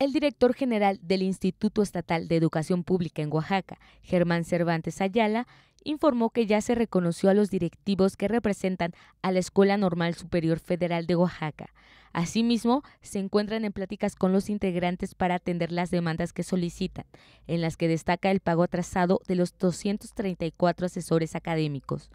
El director general del Instituto Estatal de Educación Pública en Oaxaca, Germán Cervantes Ayala, informó que ya se reconoció a los directivos que representan a la Escuela Normal Superior Federal de Oaxaca. Asimismo, se encuentran en pláticas con los integrantes para atender las demandas que solicitan, en las que destaca el pago atrasado de los 234 asesores académicos.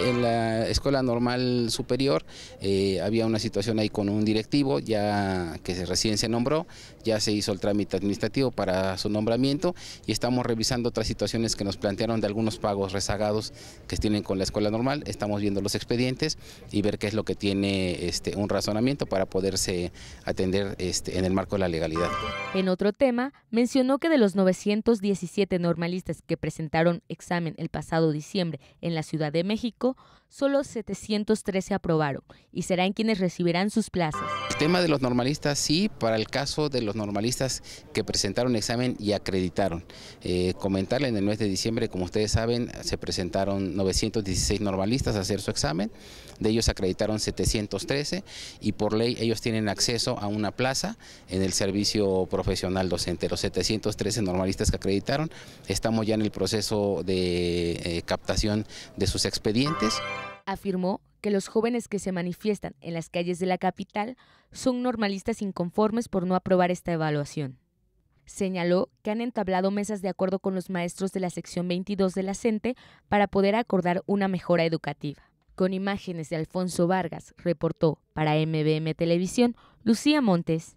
En la escuela normal superior eh, había una situación ahí con un directivo, ya que recién se nombró, ya se hizo el trámite administrativo para su nombramiento y estamos revisando otras situaciones que nos plantearon de algunos pagos rezagados que tienen con la escuela normal. Estamos viendo los expedientes y ver qué es lo que tiene este, un razonamiento para poderse atender este, en el marco de la legalidad. En otro tema, mencionó que de los 917 normalistas que presentaron examen el pasado diciembre en la Ciudad de México, solo solo 713 aprobaron y serán quienes recibirán sus plazas tema de los normalistas sí, para el caso de los normalistas que presentaron examen y acreditaron. Eh, comentarle, en el mes de diciembre, como ustedes saben, se presentaron 916 normalistas a hacer su examen, de ellos acreditaron 713 y por ley ellos tienen acceso a una plaza en el servicio profesional docente. Los 713 normalistas que acreditaron, estamos ya en el proceso de eh, captación de sus expedientes. Afirmó que los jóvenes que se manifiestan en las calles de la capital son normalistas inconformes por no aprobar esta evaluación. Señaló que han entablado mesas de acuerdo con los maestros de la sección 22 de la CENTE para poder acordar una mejora educativa. Con imágenes de Alfonso Vargas, reportó para MBM Televisión Lucía Montes.